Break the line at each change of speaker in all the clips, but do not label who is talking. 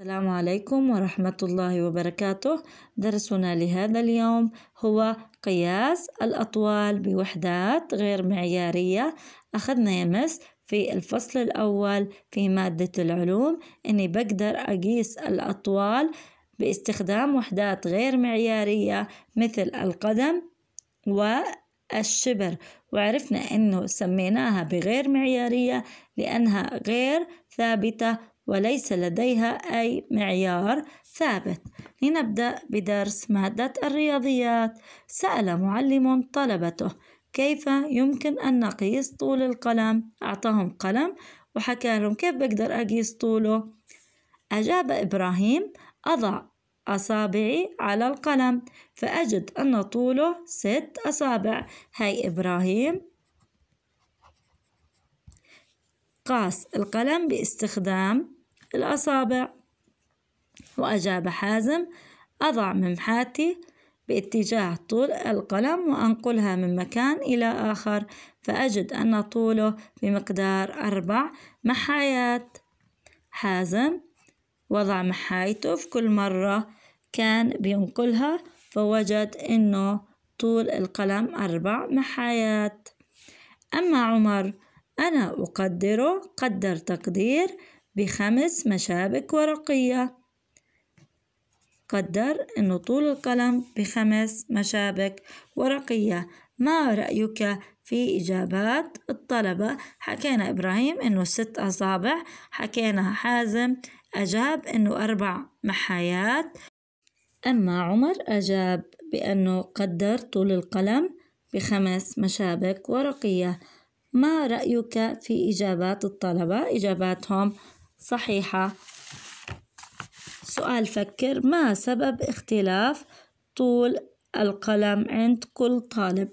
السلام عليكم ورحمة الله وبركاته درسنا لهذا اليوم هو قياس الأطوال بوحدات غير معيارية أخذنا يمس في الفصل الأول في مادة العلوم أني بقدر أقيس الأطوال باستخدام وحدات غير معيارية مثل القدم و الشبر وعرفنا أنه سميناها بغير معيارية لأنها غير ثابتة وليس لديها أي معيار ثابت لنبدأ بدرس مادة الرياضيات سأل معلم طلبته كيف يمكن أن نقيس طول القلم أعطاهم قلم وحكى لهم كيف بقدر أقيس طوله أجاب إبراهيم أضع أصابعي على القلم فأجد أن طوله ست أصابع هاي إبراهيم قاس القلم باستخدام الأصابع وأجاب حازم أضع ممحاتي باتجاه طول القلم وأنقلها من مكان إلى آخر فأجد أن طوله بمقدار أربع محايات حازم وضع محايته في كل مرة كان بينقلها فوجد إنه طول القلم أربع محايات أما عمر أنا أقدره قدر تقدير بخمس مشابك ورقية قدر أنه طول القلم بخمس مشابك ورقية ما رأيك في إجابات الطلبة حكينا إبراهيم أنه ست أصابع حكينا حازم أجاب أنه أربع محايات أما عمر أجاب بأنه قدر طول القلم بخمس مشابك ورقية ما رأيك في إجابات الطلبة؟ إجاباتهم صحيحة سؤال فكر ما سبب اختلاف طول القلم عند كل طالب؟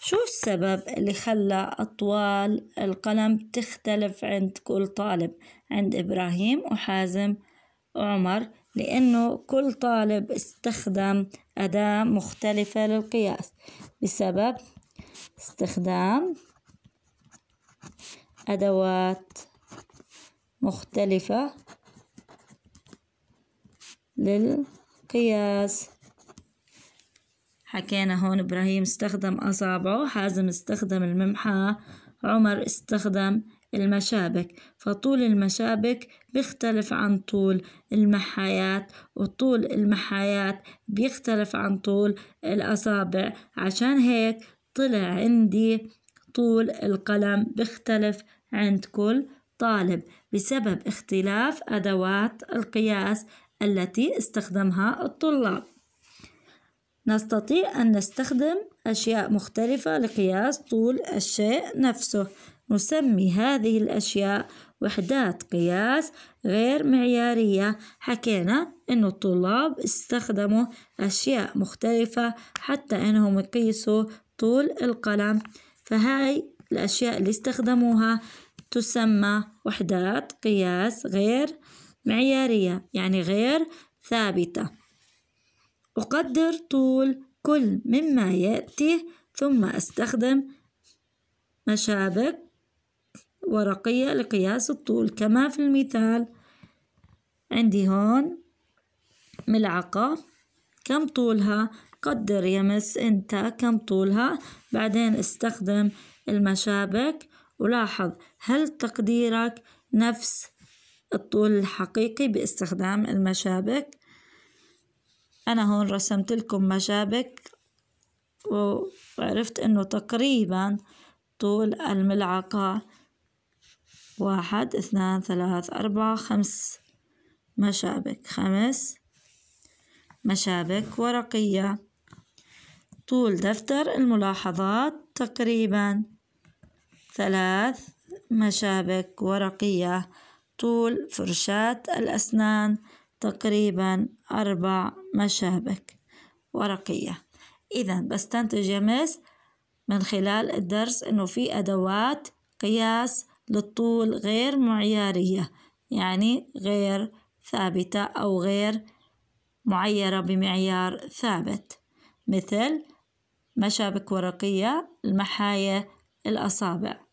شو السبب اللي خلى أطوال القلم تختلف عند كل طالب عند إبراهيم وحازم وعمر؟ لأنه كل طالب استخدم أداة مختلفة للقياس بسبب استخدام أدوات مختلفة للقياس حكينا هون إبراهيم استخدم أصابعه حازم استخدم الممحة عمر استخدم المشابك فطول المشابك بيختلف عن طول المحايات وطول المحايات بيختلف عن طول الأصابع عشان هيك طلع عندي طول القلم بيختلف عند كل طالب بسبب اختلاف أدوات القياس التي استخدمها الطلاب نستطيع أن نستخدم أشياء مختلفة لقياس طول الشيء نفسه نسمي هذه الأشياء وحدات قياس غير معيارية حكينا إنه الطلاب استخدموا أشياء مختلفة حتى إنهم يقيسوا طول القلم فهاي الأشياء اللي استخدموها تسمى وحدات قياس غير معيارية يعني غير ثابتة أقدر طول كل مما يأتي ثم أستخدم مشابك ورقية لقياس الطول كما في المثال عندي هون ملعقة كم طولها قدر يا مس انت كم طولها بعدين استخدم المشابك ولاحظ هل تقديرك نفس الطول الحقيقي باستخدام المشابك أنا هون رسمت لكم مشابك وعرفت أنه تقريبا طول الملعقة واحد اثنان ثلاث أربعة خمس مشابك خمس مشابك ورقية طول دفتر الملاحظات تقريبا ثلاث مشابك ورقية طول فرشاة الأسنان تقريبا أربع مشابك ورقية إذا بستنتج يا مس من خلال الدرس إنه في أدوات قياس للطول غير معيارية يعني غير ثابتة أو غير معيرة بمعيار ثابت مثل مشابك ورقية المحاية الأصابع